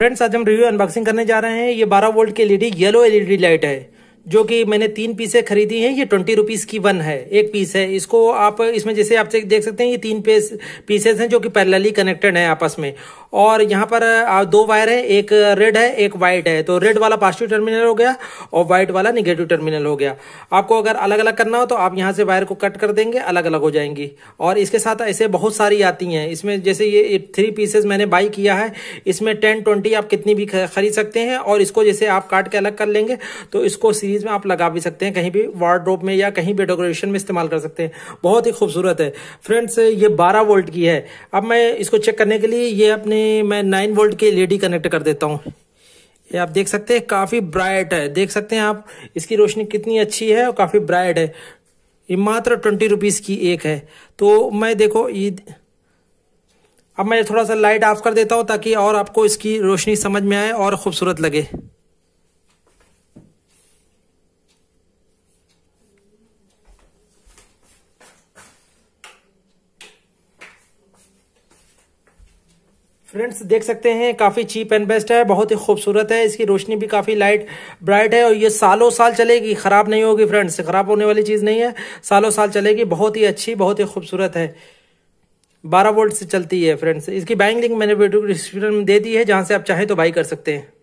friends आज हम review unboxing करने जा रहे हैं ये 12 वोल्ट की एलईडी येलो एलईडी लाइट है जो कि मैंने तीन पीसें खरीदी हैं ये ट्वेंटी रुपीज़ की वन है एक पीस है इसको आप इसमें जैसे आप देख सकते हैं ये तीन पीस पीसेस हैं जो कि पैरेलली कनेक्टेड हैं आपस में और यहाँ पर दो वायर है एक रेड है एक वाइट है तो रेड वाला पॉजिटिव टर्मिनल हो गया और वाइट वाला निगेटिव टर्मिनल हो गया आपको अगर अलग अलग करना हो तो आप यहाँ से वायर को कट कर देंगे अलग अलग हो जाएंगी और इसके साथ ऐसे बहुत सारी आती हैं इसमें जैसे ये थ्री पीसेज मैंने बाई किया है इसमें टेन ट्वेंटी आप कितनी भी खरीद सकते हैं और इसको जैसे आप काट के अलग कर लेंगे तो इसको सीरीज एक्सेसरीज में आप लगा भी सकते हैं कहीं भी वार्ड्रोप में या कहीं भी डेकोरेशन में इस्तेमाल कर सकते हैं बहुत ही खूबसूरत है फ्रेंड्स ये 12 वोल्ट की है अब मैं इसको चेक करने के लिए ये अपने मैं 9 वोल्ट की एलईडी कनेक्ट कर देता हूँ ये आप देख सकते हैं काफ़ी ब्राइट है देख सकते हैं आप इसकी रोशनी कितनी अच्छी है और काफ़ी ब्राइट है ये मात्र ट्वेंटी रुपीज़ की एक है तो मैं देखो ये अब मैं थोड़ा सा लाइट ऑफ कर देता हूं ताकि और आपको इसकी रोशनी समझ में आए और खूबसूरत लगे फ्रेंड्स देख सकते हैं काफ़ी चीप एंड बेस्ट है बहुत ही खूबसूरत है इसकी रोशनी भी काफ़ी लाइट ब्राइट है और ये सालों साल चलेगी ख़राब नहीं होगी फ्रेंड्स ख़राब होने वाली चीज़ नहीं है सालों साल चलेगी बहुत ही अच्छी बहुत ही खूबसूरत है बारह वोल्ट से चलती है फ्रेंड्स इसकी बाइंग लिंक मैंने वीडियो डिस्क्रिप्शन में दे दी है जहां से आप चाहें तो बाई कर सकते हैं